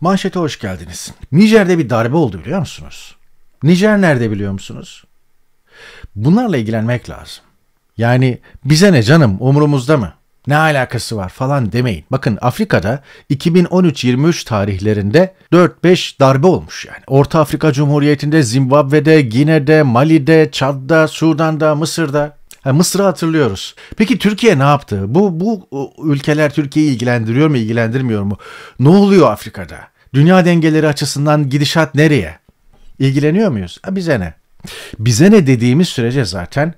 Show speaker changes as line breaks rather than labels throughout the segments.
Manşete hoş geldiniz. Nijer'de bir darbe oldu biliyor musunuz? Nijer nerede biliyor musunuz? Bunlarla ilgilenmek lazım. Yani bize ne canım umurumuzda mı? Ne alakası var falan demeyin. Bakın Afrika'da 2013-23 tarihlerinde 4-5 darbe olmuş yani. Orta Afrika Cumhuriyeti'nde, Zimbabwe'de, Gine'de, Mali'de, Çad'da, Sudan'da, Mısır'da. Ha, Mısır'ı hatırlıyoruz. Peki Türkiye ne yaptı? Bu, bu ülkeler Türkiye'yi ilgilendiriyor mu, ilgilendirmiyor mu? Ne oluyor Afrika'da? Dünya dengeleri açısından gidişat nereye? İlgileniyor muyuz? Ha, bize ne? Bize ne dediğimiz sürece zaten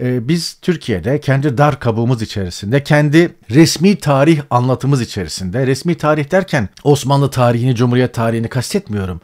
e, biz Türkiye'de kendi dar kabuğumuz içerisinde, kendi resmi tarih anlatımız içerisinde, resmi tarih derken Osmanlı tarihini, Cumhuriyet tarihini kastetmiyorum.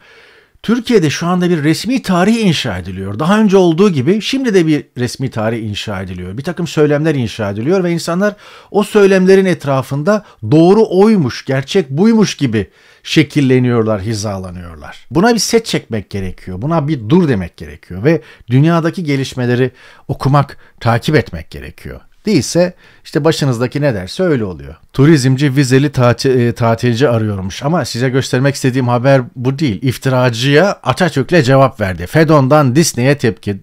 Türkiye'de şu anda bir resmi tarih inşa ediliyor. Daha önce olduğu gibi şimdi de bir resmi tarih inşa ediliyor. Bir takım söylemler inşa ediliyor ve insanlar o söylemlerin etrafında doğru oymuş, gerçek buymuş gibi şekilleniyorlar, hizalanıyorlar. Buna bir set çekmek gerekiyor. Buna bir dur demek gerekiyor ve dünyadaki gelişmeleri okumak, takip etmek gerekiyor. Değilse işte başınızdaki ne derse öyle oluyor. Turizmci vizeli tatil, e, tatilci arıyormuş ama size göstermek istediğim haber bu değil. İftiracıya Atatürk'le cevap verdi. Fedon'dan Disney'e tepki.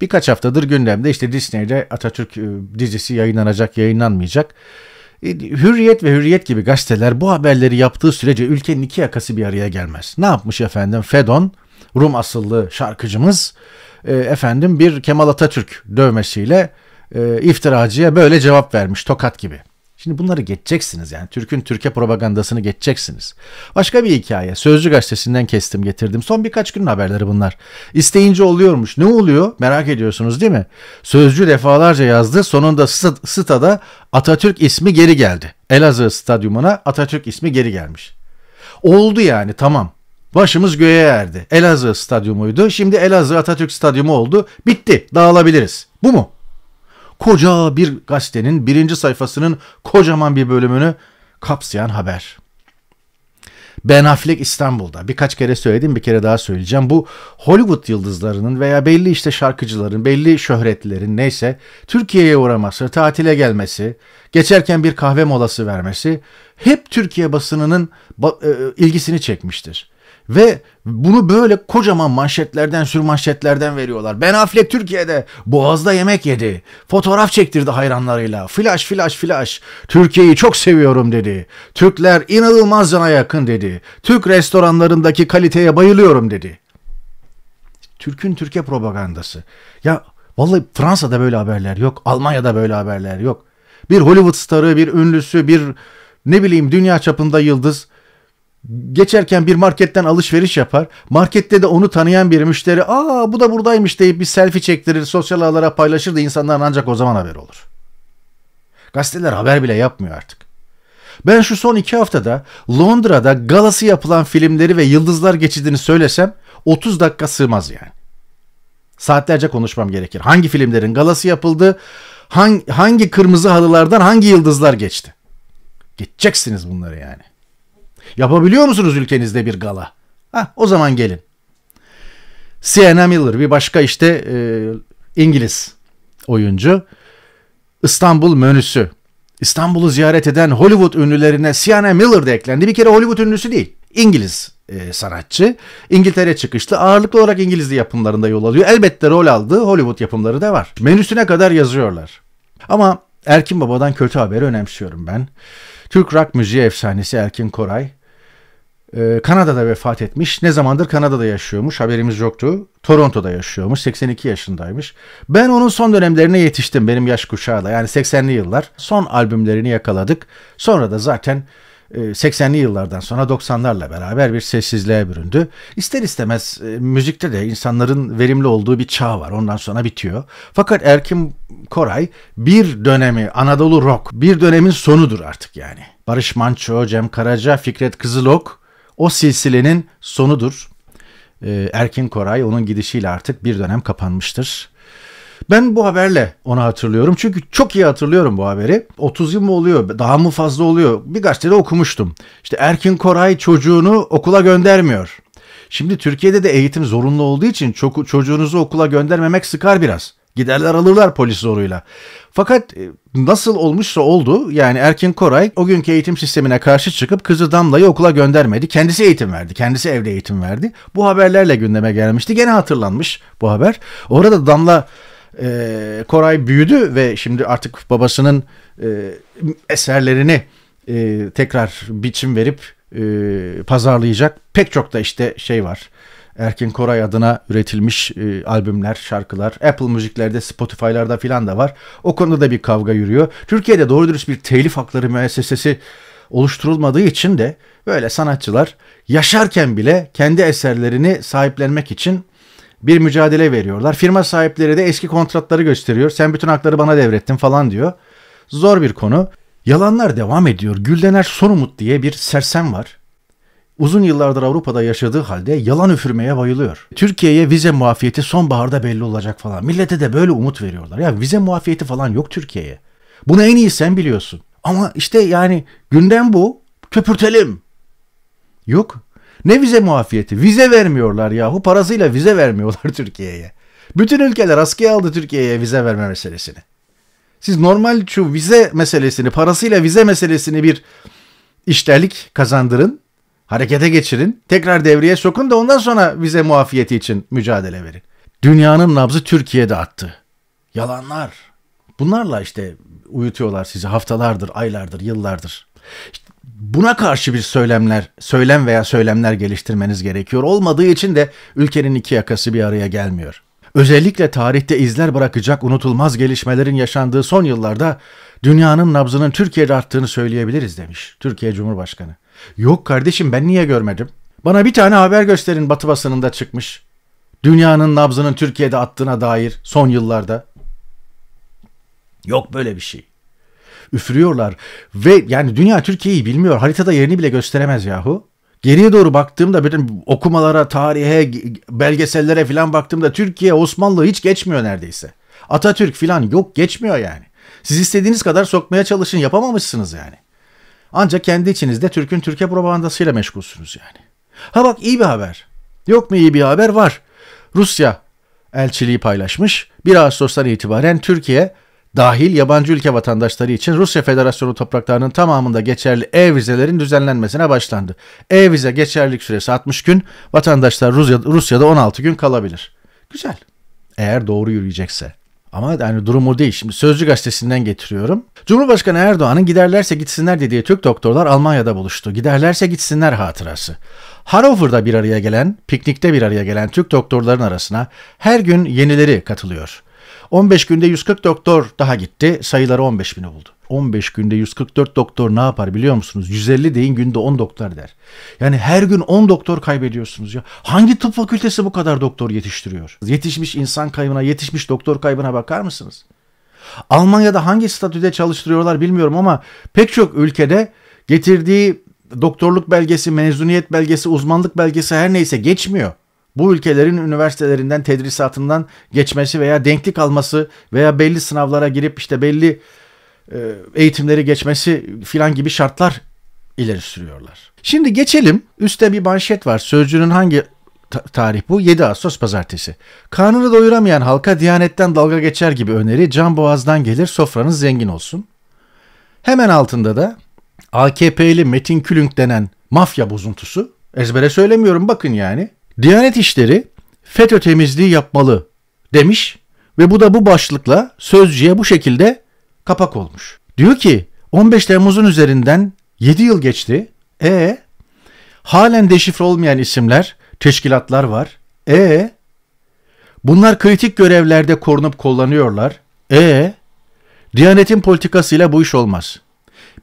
Birkaç haftadır gündemde işte Disney'de Atatürk e, dizisi yayınlanacak, yayınlanmayacak. E, hürriyet ve Hürriyet gibi gazeteler bu haberleri yaptığı sürece ülkenin iki yakası bir araya gelmez. Ne yapmış efendim Fedon, Rum asıllı şarkıcımız efendim bir Kemal Atatürk dövmesiyle e, iftiracıya böyle cevap vermiş tokat gibi. Şimdi bunları geçeceksiniz yani. Türk'ün Türkiye propagandasını geçeceksiniz. Başka bir hikaye. Sözcü gazetesinden kestim getirdim. Son birkaç günün haberleri bunlar. İsteyince oluyormuş. Ne oluyor? Merak ediyorsunuz değil mi? Sözcü defalarca yazdı. Sonunda stada Atatürk ismi geri geldi. Elazığ stadyumuna Atatürk ismi geri gelmiş. Oldu yani tamam. Başımız göğe erdi. Elazığ stadyumuydu. Şimdi Elazığ Atatürk stadyumu oldu. Bitti. Dağılabiliriz. Bu mu? koca bir gazetenin birinci sayfasının kocaman bir bölümünü kapsayan haber. Ben Affleck İstanbul'da. Birkaç kere söyledim, bir kere daha söyleyeceğim. Bu Hollywood yıldızlarının veya belli işte şarkıcıların, belli şöhretlerin neyse Türkiye'ye uğraması, tatile gelmesi, geçerken bir kahve molası vermesi hep Türkiye basınının e, ilgisini çekmiştir. Ve bunu böyle kocaman manşetlerden sür manşetlerden veriyorlar. Ben Affleck Türkiye'de Boğaz'da yemek yedi. Fotoğraf çektirdi hayranlarıyla. Flash flash flash. Türkiye'yi çok seviyorum dedi. Türkler inanılmaz cana yakın dedi. Türk restoranlarındaki kaliteye bayılıyorum dedi. Türk'ün Türkiye propagandası. Ya vallahi Fransa'da böyle haberler yok. Almanya'da böyle haberler yok. Bir Hollywood starı, bir ünlüsü, bir ne bileyim dünya çapında yıldız Geçerken bir marketten alışveriş yapar. Markette de onu tanıyan bir müşteri aa bu da buradaymış deyip bir selfie çektirir sosyal ağlara paylaşır da insanların ancak o zaman haber olur. Gazeteler haber bile yapmıyor artık. Ben şu son iki haftada Londra'da galası yapılan filmleri ve yıldızlar geçidini söylesem 30 dakika sığmaz yani. Saatlerce konuşmam gerekir. Hangi filmlerin galası yapıldı, hangi, hangi kırmızı halılardan hangi yıldızlar geçti. Geçeceksiniz bunları yani. Yapabiliyor musunuz ülkenizde bir gala? Ha, o zaman gelin. Sienna Miller bir başka işte e, İngiliz oyuncu. İstanbul menüsü. İstanbul'u ziyaret eden Hollywood ünlülerine Sienna Miller de eklendi. Bir kere Hollywood ünlüsü değil. İngiliz e, sanatçı. İngiltere çıkışlı. Ağırlıklı olarak İngilizli yapımlarında yol alıyor. Elbette rol aldığı Hollywood yapımları da var. Menüsüne kadar yazıyorlar. Ama Erkin Baba'dan kötü haberi önemsiyorum ben. Türk rock müziği efsanesi Erkin Koray ee, Kanada'da vefat etmiş. Ne zamandır Kanada'da yaşıyormuş. Haberimiz yoktu. Toronto'da yaşıyormuş. 82 yaşındaymış. Ben onun son dönemlerine yetiştim benim yaş kuşağıyla. Yani 80'li yıllar. Son albümlerini yakaladık. Sonra da zaten 80'li e, yıllardan sonra 90'larla beraber bir sessizliğe büründü. İster istemez e, müzikte de insanların verimli olduğu bir çağ var. Ondan sonra bitiyor. Fakat Erkin Koray bir dönemi Anadolu rock, bir dönemin sonudur artık yani. Barış Manço, Cem Karaca, Fikret Kızılok o silsilenin sonudur. Ee, Erkin Koray onun gidişiyle artık bir dönem kapanmıştır. Ben bu haberle onu hatırlıyorum. Çünkü çok iyi hatırlıyorum bu haberi. 30 yıl mı oluyor? Daha mı fazla oluyor? Bir gazetede okumuştum. İşte Erkin Koray çocuğunu okula göndermiyor. Şimdi Türkiye'de de eğitim zorunlu olduğu için çok, çocuğunuzu okula göndermemek sıkar biraz. Giderler alırlar polis zoruyla. Fakat e, nasıl olmuşsa oldu yani Erkin Koray o günkü eğitim sistemine karşı çıkıp kızı Damla'yı okula göndermedi. Kendisi eğitim verdi. Kendisi evde eğitim verdi. Bu haberlerle gündeme gelmişti. Gene hatırlanmış bu haber. Orada Damla e, Koray büyüdü ve şimdi artık babasının e, eserlerini e, tekrar biçim verip e, pazarlayacak pek çok da işte şey var Erkin Koray adına üretilmiş e, albümler, şarkılar, Apple Müzik'lerde, Spotify'larda filan da var. O konuda da bir kavga yürüyor. Türkiye'de doğru dürüst bir telif hakları müessesesi oluşturulmadığı için de böyle sanatçılar yaşarken bile kendi eserlerini sahiplenmek için bir mücadele veriyorlar. Firma sahipleri de eski kontratları gösteriyor. Sen bütün hakları bana devrettin falan diyor. Zor bir konu. Yalanlar devam ediyor. Güldener Sorumut diye bir sersem var uzun yıllardır Avrupa'da yaşadığı halde yalan üfürmeye bayılıyor. Türkiye'ye vize muafiyeti sonbaharda belli olacak falan. Millete de böyle umut veriyorlar. Ya vize muafiyeti falan yok Türkiye'ye. Bunu en iyi sen biliyorsun. Ama işte yani gündem bu. Köpürtelim. Yok. Ne vize muafiyeti? Vize vermiyorlar yahu. Parasıyla vize vermiyorlar Türkiye'ye. Bütün ülkeler askıya aldı Türkiye'ye vize verme meselesini. Siz normal şu vize meselesini, parasıyla vize meselesini bir işlerlik kazandırın. Harekete geçirin, tekrar devreye sokun da ondan sonra bize muafiyeti için mücadele verin. Dünyanın nabzı Türkiye'de attı. Yalanlar. Bunlarla işte uyutuyorlar sizi haftalardır, aylardır, yıllardır. İşte buna karşı bir söylemler, söylem veya söylemler geliştirmeniz gerekiyor. Olmadığı için de ülkenin iki yakası bir araya gelmiyor. Özellikle tarihte izler bırakacak unutulmaz gelişmelerin yaşandığı son yıllarda dünyanın nabzının Türkiye'de arttığını söyleyebiliriz demiş Türkiye Cumhurbaşkanı. Yok kardeşim ben niye görmedim? Bana bir tane haber gösterin batı basınında çıkmış. Dünyanın nabzının Türkiye'de attığına dair son yıllarda. Yok böyle bir şey. Üfürüyorlar ve yani dünya Türkiye'yi bilmiyor. Haritada yerini bile gösteremez yahu. Geriye doğru baktığımda bütün okumalara, tarihe, belgesellere filan baktığımda Türkiye, Osmanlı hiç geçmiyor neredeyse. Atatürk filan yok geçmiyor yani. Siz istediğiniz kadar sokmaya çalışın yapamamışsınız yani. Ancak kendi içinizde Türk'ün Türkiye propagandasıyla meşgulsünüz yani. Ha bak iyi bir haber. Yok mu iyi bir haber? Var. Rusya elçiliği paylaşmış. 1 Ağustos'tan itibaren Türkiye dahil yabancı ülke vatandaşları için Rusya Federasyonu topraklarının tamamında geçerli e-vizelerin düzenlenmesine başlandı. E-vize geçerlilik süresi 60 gün, vatandaşlar Rusya'da 16 gün kalabilir. Güzel. Eğer doğru yürüyecekse. Ama yani durum o değil. Şimdi Sözcü Gazetesi'nden getiriyorum. Cumhurbaşkanı Erdoğan'ın giderlerse gitsinler dediği Türk doktorlar Almanya'da buluştu. Giderlerse gitsinler hatırası. Hanover'da bir araya gelen, piknikte bir araya gelen Türk doktorların arasına her gün yenileri katılıyor. 15 günde 140 doktor daha gitti, sayıları 15 bini buldu. 15 günde 144 doktor ne yapar biliyor musunuz? 150 deyin günde 10 doktor der. Yani her gün 10 doktor kaybediyorsunuz ya. Hangi tıp fakültesi bu kadar doktor yetiştiriyor? Yetişmiş insan kaybına, yetişmiş doktor kaybına bakar mısınız? Almanya'da hangi statüde çalıştırıyorlar bilmiyorum ama pek çok ülkede getirdiği doktorluk belgesi, mezuniyet belgesi, uzmanlık belgesi her neyse geçmiyor bu ülkelerin üniversitelerinden, tedrisatından geçmesi veya denklik alması veya belli sınavlara girip işte belli e, eğitimleri geçmesi filan gibi şartlar ileri sürüyorlar. Şimdi geçelim. Üste bir manşet var. Sözcünün hangi tarih bu? 7 Ağustos pazartesi. Karnını doyuramayan halka diyanetten dalga geçer gibi öneri can boğazdan gelir sofranız zengin olsun. Hemen altında da AKP'li Metin Külünk denen mafya bozuntusu. Ezbere söylemiyorum bakın yani. Diyanet işleri FETÖ temizliği yapmalı demiş ve bu da bu başlıkla sözcüye bu şekilde kapak olmuş. Diyor ki 15 Temmuz'un üzerinden 7 yıl geçti. E halen deşifre olmayan isimler, teşkilatlar var. E bunlar kritik görevlerde korunup kullanıyorlar. E Diyanetin politikasıyla bu iş olmaz.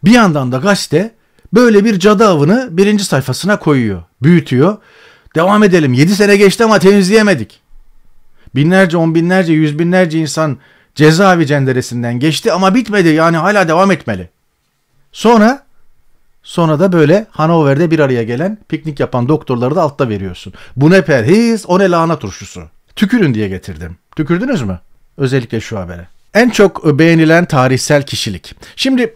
Bir yandan da gazete böyle bir cadı avını birinci sayfasına koyuyor, büyütüyor. Devam edelim. 7 sene geçti ama temizleyemedik. Binlerce, on binlerce, yüz binlerce insan cezaevi cenderesinden geçti ama bitmedi yani hala devam etmeli. Sonra sonra da böyle Hanover'de bir araya gelen piknik yapan doktorları da altta veriyorsun. Bu ne perhiz o ne lahana turşusu. Tükürün diye getirdim. Tükürdünüz mü? Özellikle şu habere. En çok beğenilen tarihsel kişilik. Şimdi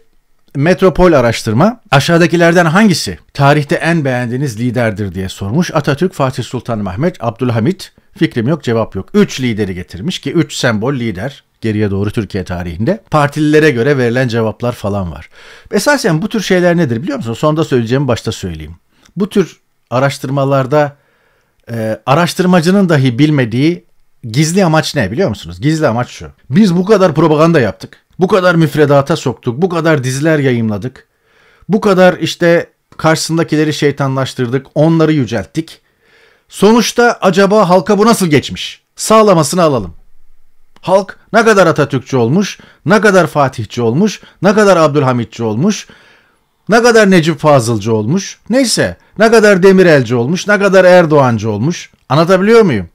Metropol araştırma aşağıdakilerden hangisi tarihte en beğendiğiniz liderdir diye sormuş. Atatürk, Fatih Sultan Mehmet, Abdülhamit, Fikrim yok cevap yok. Üç lideri getirmiş ki üç sembol lider geriye doğru Türkiye tarihinde. Partililere göre verilen cevaplar falan var. Esasen bu tür şeyler nedir biliyor musunuz? Sonda söyleyeceğimi başta söyleyeyim. Bu tür araştırmalarda e, araştırmacının dahi bilmediği gizli amaç ne biliyor musunuz? Gizli amaç şu. Biz bu kadar propaganda yaptık. Bu kadar müfredata soktuk. Bu kadar diziler yayımladık. Bu kadar işte karşısındakileri şeytanlaştırdık. Onları yücelttik. Sonuçta acaba halka bu nasıl geçmiş? Sağlamasını alalım. Halk ne kadar Atatürkçü olmuş, ne kadar Fatihçi olmuş, ne kadar Abdülhamitçi olmuş, ne kadar Necip Fazılcı olmuş, neyse ne kadar Demirelci olmuş, ne kadar Erdoğancı olmuş. Anlatabiliyor muyum?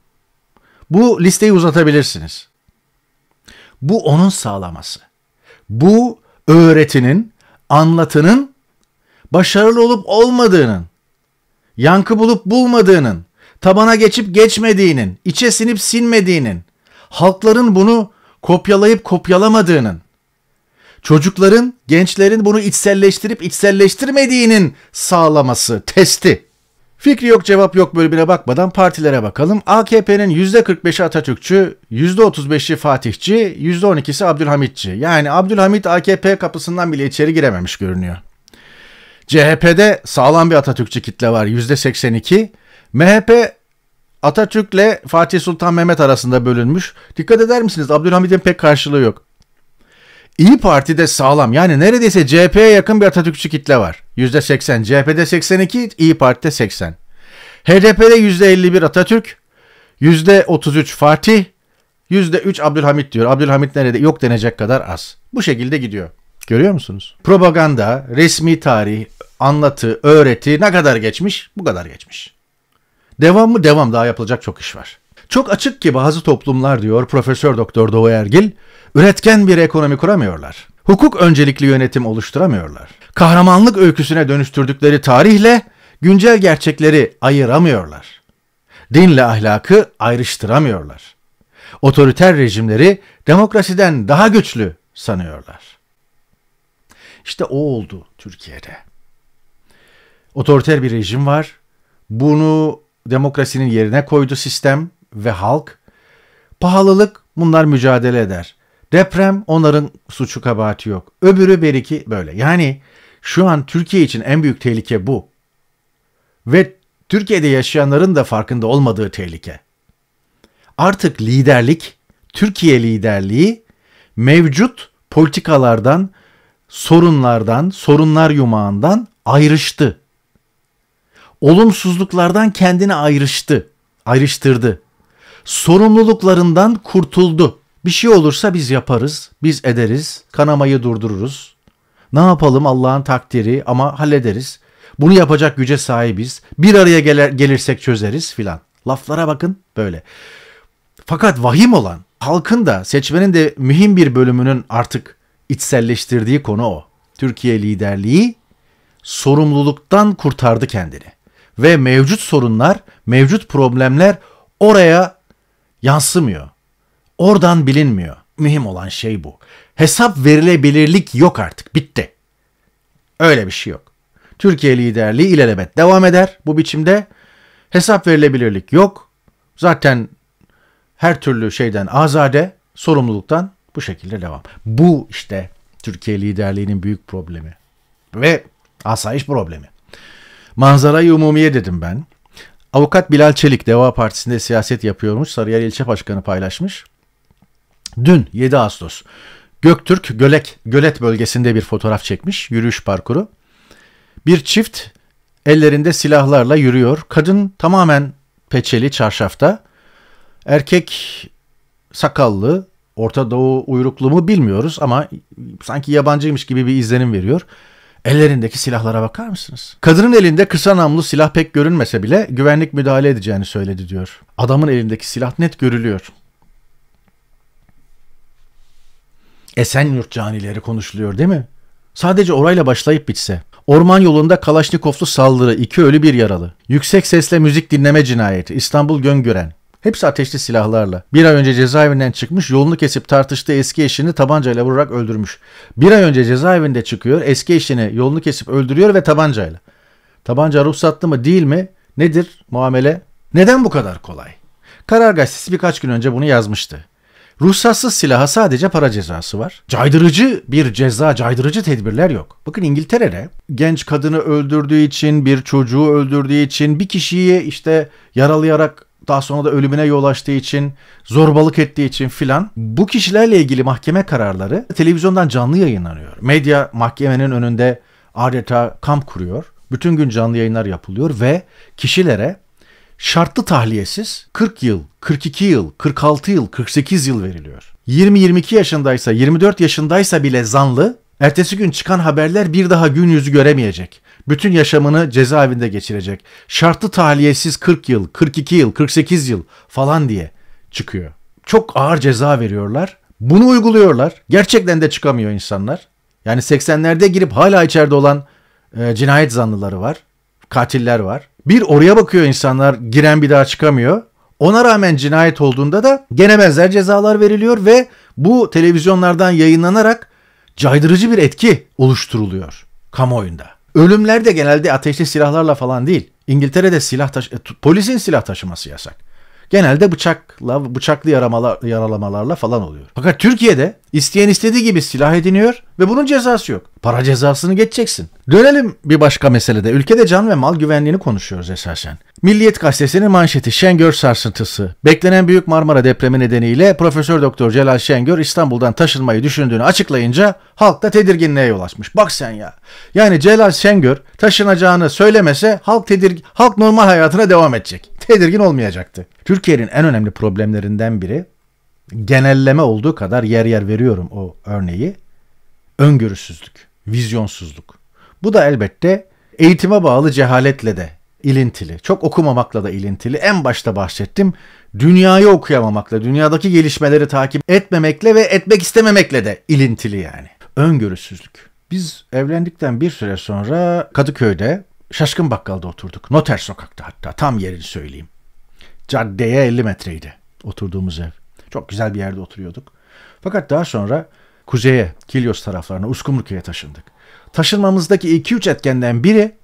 Bu listeyi uzatabilirsiniz. Bu onun sağlaması. Bu öğretinin, anlatının başarılı olup olmadığının, yankı bulup bulmadığının, tabana geçip geçmediğinin, içe sinip sinmediğinin, halkların bunu kopyalayıp kopyalamadığının, çocukların, gençlerin bunu içselleştirip içselleştirmediğinin sağlaması, testi. Fikri yok cevap yok bölümüne bakmadan partilere bakalım. AKP'nin %45'i Atatürkçü, %35'i Fatihçi, %12'si Abdülhamitçi. Yani Abdülhamit AKP kapısından bile içeri girememiş görünüyor. CHP'de sağlam bir Atatürkçü kitle var %82. MHP Atatürk'le Fatih Sultan Mehmet arasında bölünmüş. Dikkat eder misiniz? Abdülhamid'in pek karşılığı yok. İyi Parti de sağlam. Yani neredeyse CHP'ye yakın bir Atatürkçü kitle var. %80 CHP'de 82, İyi Parti'de 80. HDP'de %51 Atatürk, %33 Fatih, %3 Abdülhamit diyor. Abdülhamit nerede? Yok denecek kadar az. Bu şekilde gidiyor. Görüyor musunuz? Propaganda, resmi tarih, anlatı, öğreti ne kadar geçmiş? Bu kadar geçmiş. Devam mı? Devam. Daha yapılacak çok iş var. Çok açık ki bazı toplumlar diyor Profesör Doktor Doğu Ergil, üretken bir ekonomi kuramıyorlar. Hukuk öncelikli yönetim oluşturamıyorlar. Kahramanlık öyküsüne dönüştürdükleri tarihle güncel gerçekleri ayıramıyorlar. Dinle ahlakı ayrıştıramıyorlar. Otoriter rejimleri demokrasiden daha güçlü sanıyorlar. İşte o oldu Türkiye'de. Otoriter bir rejim var. Bunu demokrasinin yerine koydu sistem ve halk. Pahalılık bunlar mücadele eder. Deprem onların suçu kabahati yok. Öbürü beriki böyle. Yani şu an Türkiye için en büyük tehlike bu. Ve Türkiye'de yaşayanların da farkında olmadığı tehlike. Artık liderlik, Türkiye liderliği mevcut politikalardan, sorunlardan, sorunlar yumağından ayrıştı olumsuzluklardan kendini ayrıştı, ayrıştırdı. Sorumluluklarından kurtuldu. Bir şey olursa biz yaparız, biz ederiz, kanamayı durdururuz. Ne yapalım Allah'ın takdiri ama hallederiz. Bunu yapacak güce sahibiz. Bir araya gelir, gelirsek çözeriz filan. Laflara bakın böyle. Fakat vahim olan halkın da seçmenin de mühim bir bölümünün artık içselleştirdiği konu o. Türkiye liderliği sorumluluktan kurtardı kendini ve mevcut sorunlar, mevcut problemler oraya yansımıyor. Oradan bilinmiyor. Mühim olan şey bu. Hesap verilebilirlik yok artık. Bitti. Öyle bir şey yok. Türkiye liderliği ilelebet devam eder bu biçimde. Hesap verilebilirlik yok. Zaten her türlü şeyden azade, sorumluluktan bu şekilde devam. Bu işte Türkiye liderliğinin büyük problemi ve asayiş problemi. Manzarayı umumiye dedim ben. Avukat Bilal Çelik Deva Partisi'nde siyaset yapıyormuş. Sarıyer İlçe Başkanı paylaşmış. Dün 7 Ağustos Göktürk Gölek, Gölet bölgesinde bir fotoğraf çekmiş yürüyüş parkuru. Bir çift ellerinde silahlarla yürüyor. Kadın tamamen peçeli çarşafta. Erkek sakallı, Orta Doğu uyruklu mu bilmiyoruz ama sanki yabancıymış gibi bir izlenim veriyor. Ellerindeki silahlara bakar mısınız? Kadının elinde kısa namlu silah pek görünmese bile güvenlik müdahale edeceğini söyledi diyor. Adamın elindeki silah net görülüyor. Esenyurt canileri konuşuluyor değil mi? Sadece orayla başlayıp bitse. Orman yolunda Kalaşnikovlu saldırı, iki ölü bir yaralı. Yüksek sesle müzik dinleme cinayeti, İstanbul Göngören. Hepsi ateşli silahlarla. Bir ay önce cezaevinden çıkmış yolunu kesip tartıştığı eski eşini tabancayla vurarak öldürmüş. Bir ay önce cezaevinde çıkıyor eski eşini yolunu kesip öldürüyor ve tabancayla. Tabanca ruhsatlı mı değil mi? Nedir muamele? Neden bu kadar kolay? Karar Gazetesi birkaç gün önce bunu yazmıştı. Ruhsatsız silaha sadece para cezası var. Caydırıcı bir ceza, caydırıcı tedbirler yok. Bakın İngiltere'de genç kadını öldürdüğü için, bir çocuğu öldürdüğü için, bir kişiyi işte yaralayarak daha sonra da ölümüne yol açtığı için, zorbalık ettiği için filan bu kişilerle ilgili mahkeme kararları televizyondan canlı yayınlanıyor. Medya mahkemenin önünde adeta kamp kuruyor. Bütün gün canlı yayınlar yapılıyor ve kişilere şartlı tahliyesiz 40 yıl, 42 yıl, 46 yıl, 48 yıl veriliyor. 20-22 yaşındaysa, 24 yaşındaysa bile zanlı, ertesi gün çıkan haberler bir daha gün yüzü göremeyecek. Bütün yaşamını cezaevinde geçirecek. Şartlı tahliyesiz 40 yıl, 42 yıl, 48 yıl falan diye çıkıyor. Çok ağır ceza veriyorlar. Bunu uyguluyorlar. Gerçekten de çıkamıyor insanlar. Yani 80'lerde girip hala içeride olan e, cinayet zanlıları var. Katiller var. Bir oraya bakıyor insanlar giren bir daha çıkamıyor. Ona rağmen cinayet olduğunda da gene benzer cezalar veriliyor ve bu televizyonlardan yayınlanarak caydırıcı bir etki oluşturuluyor kamuoyunda. Ölümler de genelde ateşli silahlarla falan değil. İngiltere'de silah taş e, polisin silah taşıması yasak. Genelde bıçakla, bıçaklı yaramalar, yaralamalarla falan oluyor. Fakat Türkiye'de isteyen istediği gibi silah ediniyor ve bunun cezası yok. Para cezasını geçeceksin. Dönelim bir başka meselede. Ülkede can ve mal güvenliğini konuşuyoruz esasen. Milliyet gazetesinin manşeti Şengör sarsıntısı. Beklenen Büyük Marmara depremi nedeniyle Profesör Doktor Celal Şengör İstanbul'dan taşınmayı düşündüğünü açıklayınca halk da tedirginliğe yol açmış. Bak sen ya. Yani Celal Şengör taşınacağını söylemese halk tedirgin halk normal hayatına devam edecek tedirgin olmayacaktı. Türkiye'nin en önemli problemlerinden biri genelleme olduğu kadar yer yer veriyorum o örneği. Öngörüsüzlük, vizyonsuzluk. Bu da elbette eğitime bağlı cehaletle de ilintili. Çok okumamakla da ilintili. En başta bahsettim. Dünyayı okuyamamakla, dünyadaki gelişmeleri takip etmemekle ve etmek istememekle de ilintili yani. Öngörüsüzlük. Biz evlendikten bir süre sonra Kadıköy'de Şaşkın bakkalda oturduk. Noter sokakta hatta tam yerini söyleyeyim. Caddeye 50 metreydi oturduğumuz ev. Çok güzel bir yerde oturuyorduk. Fakat daha sonra kuzeye, Kilyos taraflarına, Uskumruke'ye taşındık. Taşınmamızdaki 2-3 etkenden biri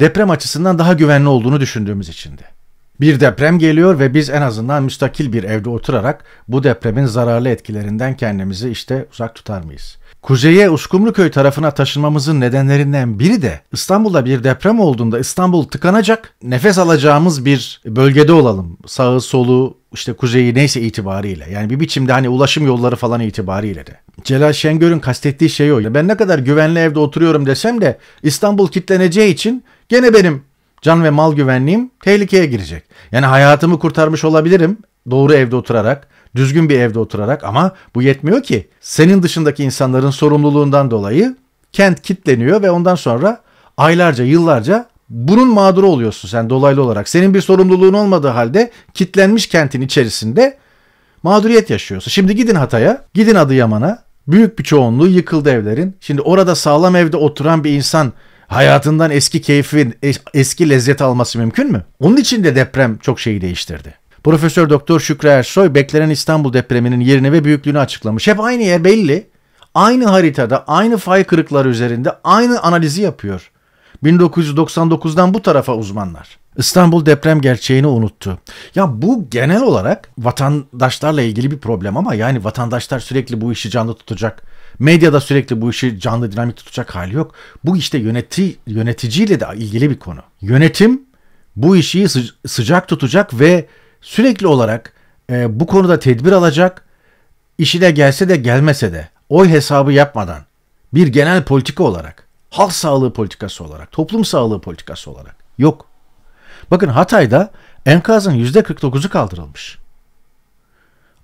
deprem açısından daha güvenli olduğunu düşündüğümüz içindi. Bir deprem geliyor ve biz en azından müstakil bir evde oturarak bu depremin zararlı etkilerinden kendimizi işte uzak tutar mıyız? Kuzeye Uskumruköy tarafına taşınmamızın nedenlerinden biri de İstanbul'da bir deprem olduğunda İstanbul tıkanacak, nefes alacağımız bir bölgede olalım. Sağı solu işte kuzeyi neyse itibariyle. Yani bir biçimde hani ulaşım yolları falan itibariyle de. Celal Şengör'ün kastettiği şey o. Ben ne kadar güvenli evde oturuyorum desem de İstanbul kitleneceği için gene benim Can ve mal güvenliğim tehlikeye girecek. Yani hayatımı kurtarmış olabilirim doğru evde oturarak, düzgün bir evde oturarak ama bu yetmiyor ki. Senin dışındaki insanların sorumluluğundan dolayı kent kitleniyor ve ondan sonra aylarca, yıllarca bunun mağduru oluyorsun sen dolaylı olarak. Senin bir sorumluluğun olmadığı halde kitlenmiş kentin içerisinde mağduriyet yaşıyorsun. Şimdi gidin Hatay'a, gidin Adıyaman'a. Büyük bir çoğunluğu yıkıldı evlerin. Şimdi orada sağlam evde oturan bir insan hayatından eski keyfi, eski lezzet alması mümkün mü? Onun için de deprem çok şeyi değiştirdi. Profesör Doktor Şükrü Ersoy beklenen İstanbul depreminin yerini ve büyüklüğünü açıklamış. Hep aynı yer belli. Aynı haritada, aynı fay kırıkları üzerinde aynı analizi yapıyor. 1999'dan bu tarafa uzmanlar. İstanbul deprem gerçeğini unuttu. Ya bu genel olarak vatandaşlarla ilgili bir problem ama yani vatandaşlar sürekli bu işi canlı tutacak Medyada sürekli bu işi canlı dinamik tutacak hali yok. Bu işte yöneti, yöneticiyle de ilgili bir konu. Yönetim bu işi sıcak tutacak ve sürekli olarak e, bu konuda tedbir alacak. İşine gelse de gelmese de oy hesabı yapmadan bir genel politika olarak, halk sağlığı politikası olarak, toplum sağlığı politikası olarak yok. Bakın Hatay'da enkazın %49'u kaldırılmış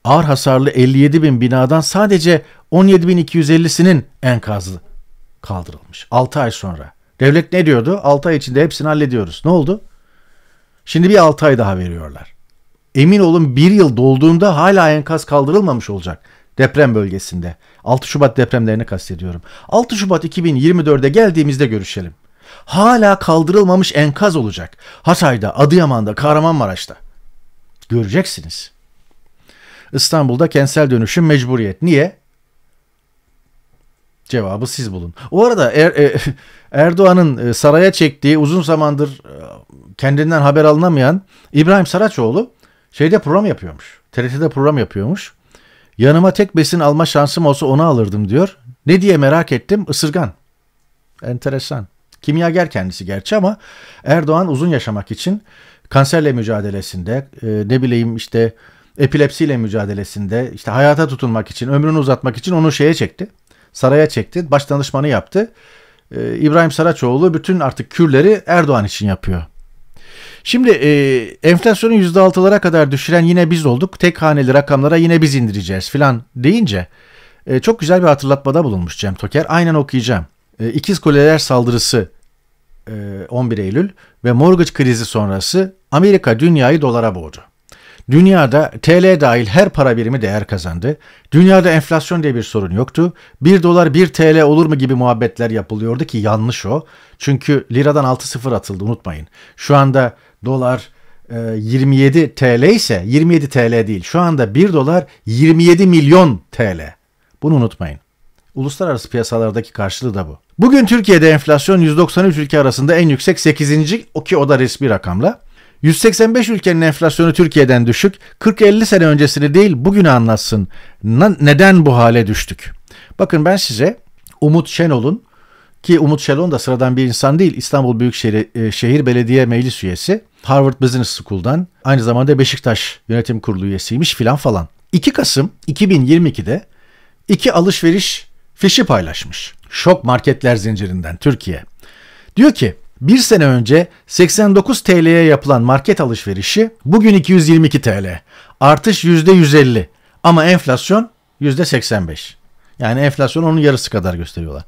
ağır hasarlı 57 bin binadan sadece 17.250'sinin enkazı kaldırılmış. 6 ay sonra. Devlet ne diyordu? 6 ay içinde hepsini hallediyoruz. Ne oldu? Şimdi bir 6 ay daha veriyorlar. Emin olun bir yıl dolduğunda hala enkaz kaldırılmamış olacak deprem bölgesinde. 6 Şubat depremlerini kastediyorum. 6 Şubat 2024'e geldiğimizde görüşelim. Hala kaldırılmamış enkaz olacak. Hatay'da, Adıyaman'da, Kahramanmaraş'ta. Göreceksiniz. İstanbul'da kentsel dönüşüm mecburiyet. Niye? Cevabı siz bulun. O arada er, e, Erdoğan'ın e, saraya çektiği uzun zamandır e, kendinden haber alınamayan İbrahim Saraçoğlu şeyde program yapıyormuş. TRT'de program yapıyormuş. Yanıma tek besin alma şansım olsa onu alırdım diyor. Ne diye merak ettim? Isırgan. Enteresan. Kimyager kendisi gerçi ama Erdoğan uzun yaşamak için kanserle mücadelesinde e, ne bileyim işte epilepsiyle mücadelesinde işte hayata tutunmak için, ömrünü uzatmak için onu şeye çekti. Saraya çekti. Baş danışmanı yaptı. Ee, İbrahim Saraçoğlu bütün artık kürleri Erdoğan için yapıyor. Şimdi e, enflasyonu %6'lara kadar düşüren yine biz olduk. Tek haneli rakamlara yine biz indireceğiz filan deyince e, çok güzel bir hatırlatmada bulunmuş Cem Toker. Aynen okuyacağım. E, İkiz Kuleler saldırısı 11 e, Eylül ve mortgage krizi sonrası Amerika dünyayı dolara boğdu. Dünyada TL dahil her para birimi değer kazandı. Dünyada enflasyon diye bir sorun yoktu. 1 dolar 1 TL olur mu gibi muhabbetler yapılıyordu ki yanlış o. Çünkü liradan 6 sıfır atıldı unutmayın. Şu anda dolar 27 e, TL ise 27 TL değil. Şu anda 1 dolar 27 milyon TL. Bunu unutmayın. Uluslararası piyasalardaki karşılığı da bu. Bugün Türkiye'de enflasyon 193 ülke arasında en yüksek 8. o ki o da resmi rakamla. 185 ülkenin enflasyonu Türkiye'den düşük. 40-50 sene öncesini değil bugünü anlatsın. Na, neden bu hale düştük? Bakın ben size Umut Şenol'un ki Umut Şenol da sıradan bir insan değil. İstanbul Büyükşehir e, Şehir Belediye Meclis üyesi. Harvard Business School'dan aynı zamanda Beşiktaş Yönetim Kurulu üyesiymiş filan falan. 2 Kasım 2022'de iki alışveriş fişi paylaşmış. Şok marketler zincirinden Türkiye. Diyor ki bir sene önce 89 TL'ye yapılan market alışverişi bugün 222 TL. Artış %150 ama enflasyon %85. Yani enflasyon onun yarısı kadar gösteriyorlar.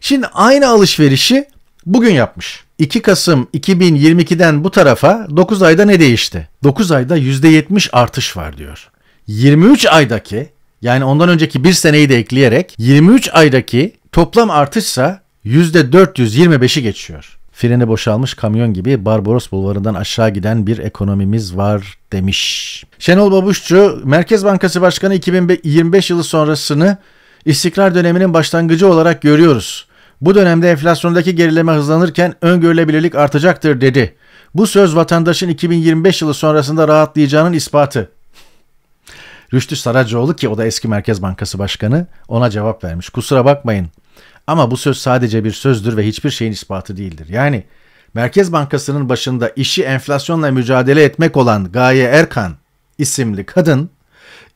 Şimdi aynı alışverişi bugün yapmış. 2 Kasım 2022'den bu tarafa 9 ayda ne değişti? 9 ayda %70 artış var diyor. 23 aydaki yani ondan önceki bir seneyi de ekleyerek 23 aydaki toplam artışsa %425'i geçiyor freni boşalmış kamyon gibi Barbaros Bulvarı'ndan aşağı giden bir ekonomimiz var demiş. Şenol Babuşçu, Merkez Bankası Başkanı 2025 yılı sonrasını istikrar döneminin başlangıcı olarak görüyoruz. Bu dönemde enflasyondaki gerileme hızlanırken öngörülebilirlik artacaktır dedi. Bu söz vatandaşın 2025 yılı sonrasında rahatlayacağının ispatı. Rüştü Saracoğlu ki o da eski Merkez Bankası Başkanı ona cevap vermiş. Kusura bakmayın ama bu söz sadece bir sözdür ve hiçbir şeyin ispatı değildir. Yani Merkez Bankası'nın başında işi enflasyonla mücadele etmek olan Gaye Erkan isimli kadın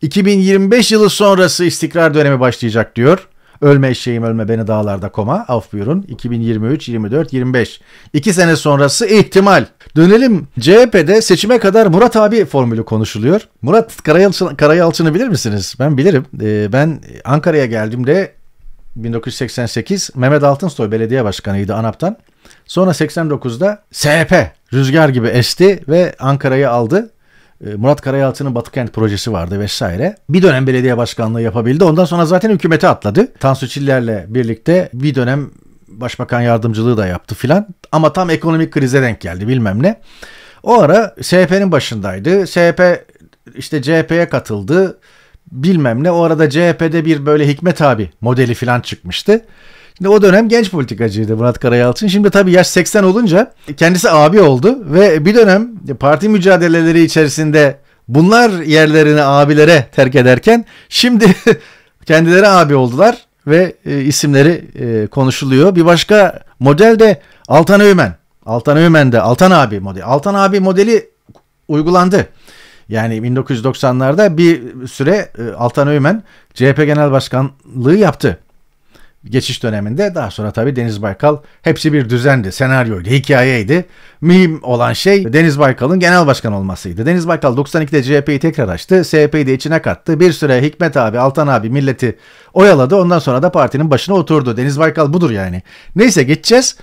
2025 yılı sonrası istikrar dönemi başlayacak diyor. Ölme eşeğim ölme beni dağlarda koma. Af buyurun. 2023, 24, 25. İki sene sonrası ihtimal. Dönelim CHP'de seçime kadar Murat abi formülü konuşuluyor. Murat Karayalçın, Karayalçın'ı bilir misiniz? Ben bilirim. Ee, ben Ankara'ya geldiğimde 1988 Mehmet Altınsoy belediye başkanıydı ANAP'tan. Sonra 89'da SP rüzgar gibi esti ve Ankara'yı aldı. Ee, Murat Karayalçı'nın Batıkent projesi vardı vesaire. Bir dönem belediye başkanlığı yapabildi. Ondan sonra zaten hükümete atladı. Tansu Çiller'le birlikte bir dönem başbakan yardımcılığı da yaptı filan. Ama tam ekonomik krize denk geldi bilmem ne. O ara SHP'nin başındaydı. SHP işte CHP'ye katıldı bilmem ne. O arada CHP'de bir böyle Hikmet abi modeli falan çıkmıştı. Şimdi o dönem genç politikacıydı Murat Karayalçın. Şimdi tabii yaş 80 olunca kendisi abi oldu ve bir dönem parti mücadeleleri içerisinde bunlar yerlerini abilere terk ederken şimdi kendileri abi oldular ve e, isimleri e, konuşuluyor. Bir başka model de Altan Öğmen. Altan Öğmen de Altan abi modeli. Altan abi modeli uygulandı. Yani 1990'larda bir süre e, Altan Öymen CHP Genel Başkanlığı yaptı. Geçiş döneminde daha sonra tabi Deniz Baykal hepsi bir düzendi, senaryoydu, hikayeydi. Mühim olan şey Deniz Baykal'ın genel başkan olmasıydı. Deniz Baykal 92'de CHP'yi tekrar açtı, CHP'yi de içine kattı. Bir süre Hikmet abi, Altan abi milleti oyaladı. Ondan sonra da partinin başına oturdu. Deniz Baykal budur yani. Neyse geçeceğiz.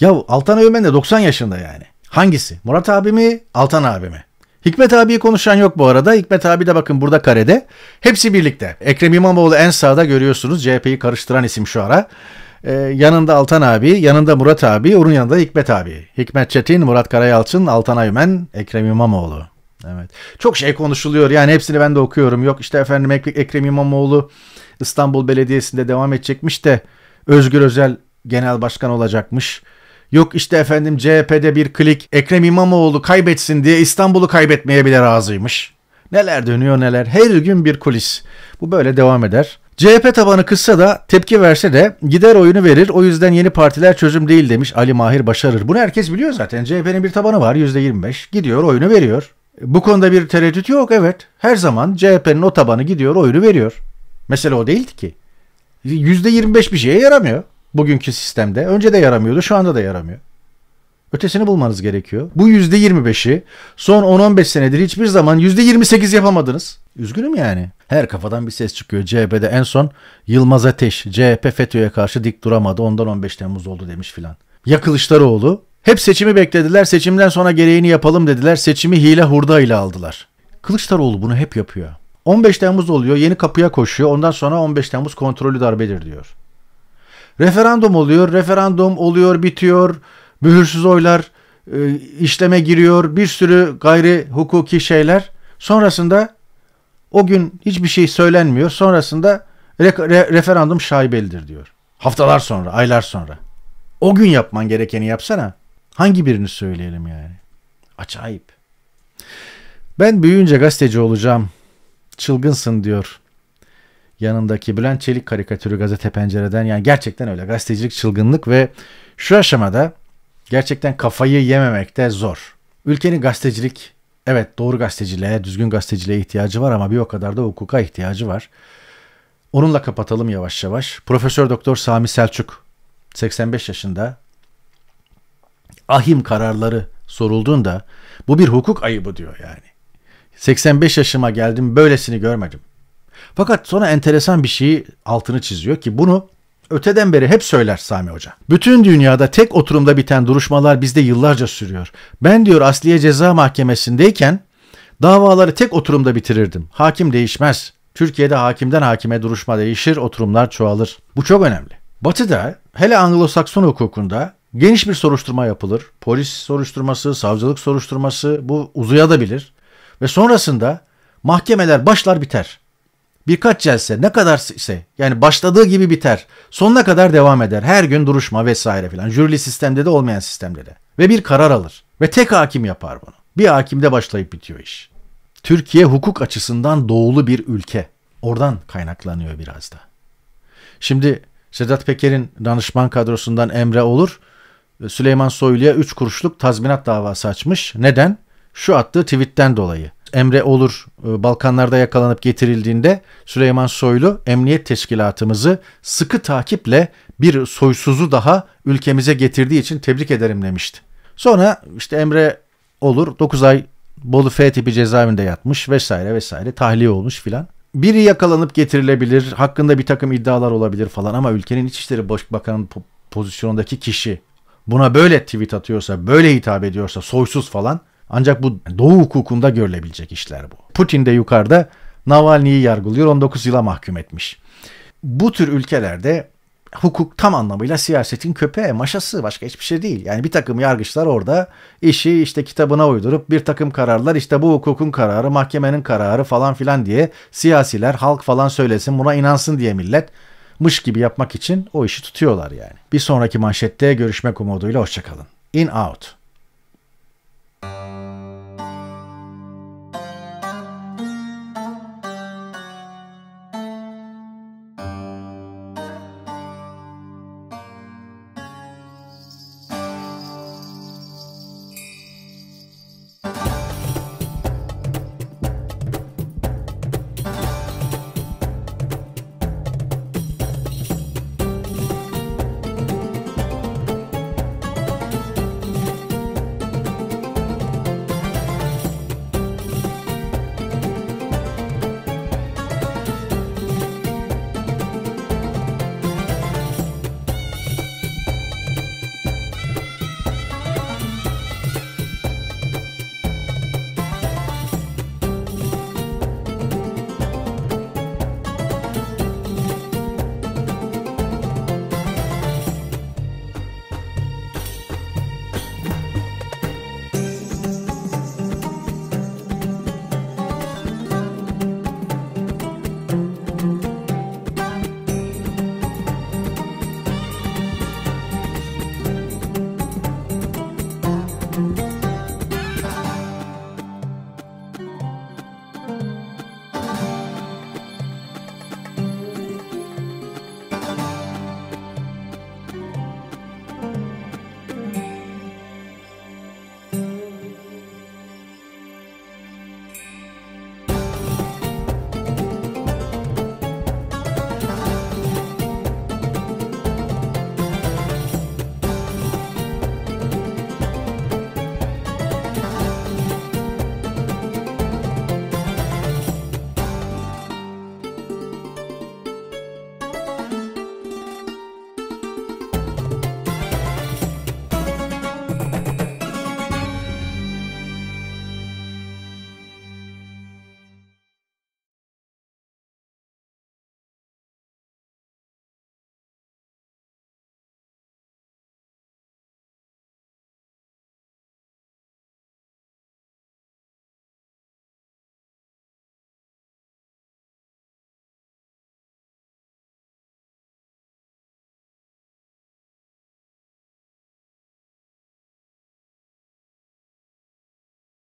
Ya Altan Öğmen de 90 yaşında yani. Hangisi? Murat abi mi? Altan abi mi? Hikmet abiyi konuşan yok bu arada. Hikmet abi de bakın burada karede. Hepsi birlikte. Ekrem İmamoğlu en sağda görüyorsunuz. CHP'yi karıştıran isim şu ara. Ee, yanında Altan abi, yanında Murat abi, onun yanında Hikmet abi. Hikmet Çetin, Murat Karayalçın, Altan Ayümen, Ekrem İmamoğlu. Evet. Çok şey konuşuluyor. Yani hepsini ben de okuyorum. Yok işte efendim Ek Ekrem İmamoğlu İstanbul Belediyesi'nde devam edecekmiş de Özgür Özel genel başkan olacakmış. Yok işte efendim CHP'de bir klik Ekrem İmamoğlu kaybetsin diye İstanbul'u kaybetmeye bile razıymış. Neler dönüyor neler. Her gün bir kulis. Bu böyle devam eder. CHP tabanı kısa da tepki verse de gider oyunu verir. O yüzden yeni partiler çözüm değil demiş Ali Mahir Başarır. Bunu herkes biliyor zaten. CHP'nin bir tabanı var %25. Gidiyor oyunu veriyor. Bu konuda bir tereddüt yok evet. Her zaman CHP'nin o tabanı gidiyor oyunu veriyor. Mesele o değildi ki. %25 bir şeye yaramıyor. Bugünkü sistemde. Önce de yaramıyordu, şu anda da yaramıyor. Ötesini bulmanız gerekiyor. Bu %25'i son 10-15 senedir hiçbir zaman %28 yapamadınız. Üzgünüm yani. Her kafadan bir ses çıkıyor. CHP'de en son Yılmaz Ateş CHP FETÖ'ye karşı dik duramadı. Ondan 15 Temmuz oldu demiş filan. Ya Kılıçdaroğlu? Hep seçimi beklediler. Seçimden sonra gereğini yapalım dediler. Seçimi hile hurda ile aldılar. Kılıçdaroğlu bunu hep yapıyor. 15 Temmuz oluyor. Yeni kapıya koşuyor. Ondan sonra 15 Temmuz kontrolü darbedir diyor. Referandum oluyor, referandum oluyor, bitiyor. Mühürsüz oylar e, işleme giriyor. Bir sürü gayri hukuki şeyler. Sonrasında o gün hiçbir şey söylenmiyor. Sonrasında re, re, referandum şaibelidir diyor. Haftalar sonra, aylar sonra. O gün yapman gerekeni yapsana. Hangi birini söyleyelim yani? Acayip. Ben büyüyünce gazeteci olacağım. Çılgınsın diyor yanındaki Bülent Çelik karikatürü gazete pencereden yani gerçekten öyle gazetecilik çılgınlık ve şu aşamada gerçekten kafayı yememek de zor. Ülkenin gazetecilik evet doğru gazeteciliğe, düzgün gazeteciliğe ihtiyacı var ama bir o kadar da hukuka ihtiyacı var. Onunla kapatalım yavaş yavaş. Profesör Doktor Sami Selçuk 85 yaşında ahim kararları sorulduğunda bu bir hukuk ayıbı diyor yani. 85 yaşıma geldim böylesini görmedim. Fakat sonra enteresan bir şeyi altını çiziyor ki bunu öteden beri hep söyler Sami Hoca. Bütün dünyada tek oturumda biten duruşmalar bizde yıllarca sürüyor. Ben diyor Asliye Ceza Mahkemesi'ndeyken davaları tek oturumda bitirirdim. Hakim değişmez. Türkiye'de hakimden hakime duruşma değişir, oturumlar çoğalır. Bu çok önemli. Batı'da hele Anglo-Sakson hukukunda geniş bir soruşturma yapılır. Polis soruşturması, savcılık soruşturması bu uzaya da bilir. Ve sonrasında mahkemeler başlar biter birkaç celse ne kadar ise yani başladığı gibi biter. Sonuna kadar devam eder. Her gün duruşma vesaire filan. Jürili sistemde de olmayan sistemde de. Ve bir karar alır. Ve tek hakim yapar bunu. Bir hakimde başlayıp bitiyor iş. Türkiye hukuk açısından doğulu bir ülke. Oradan kaynaklanıyor biraz da. Şimdi Sedat Peker'in danışman kadrosundan Emre Olur, Süleyman Soylu'ya 3 kuruşluk tazminat davası açmış. Neden? şu attığı tweetten dolayı. Emre Olur e, Balkanlarda yakalanıp getirildiğinde Süleyman Soylu emniyet teşkilatımızı sıkı takiple bir soysuzu daha ülkemize getirdiği için tebrik ederim demişti. Sonra işte Emre Olur 9 ay Bolu F tipi cezaevinde yatmış vesaire vesaire tahliye olmuş filan. Biri yakalanıp getirilebilir, hakkında bir takım iddialar olabilir falan ama ülkenin İçişleri Bakanı pozisyonundaki kişi buna böyle tweet atıyorsa, böyle hitap ediyorsa soysuz falan ancak bu doğu hukukunda görülebilecek işler bu. Putin de yukarıda Navalny'yi yargılıyor 19 yıla mahkum etmiş. Bu tür ülkelerde hukuk tam anlamıyla siyasetin köpeği, maşası başka hiçbir şey değil. Yani bir takım yargıçlar orada işi işte kitabına uydurup bir takım kararlar işte bu hukukun kararı, mahkemenin kararı falan filan diye siyasiler halk falan söylesin buna inansın diye millet mış gibi yapmak için o işi tutuyorlar yani. Bir sonraki manşette görüşmek umuduyla hoşçakalın. In Out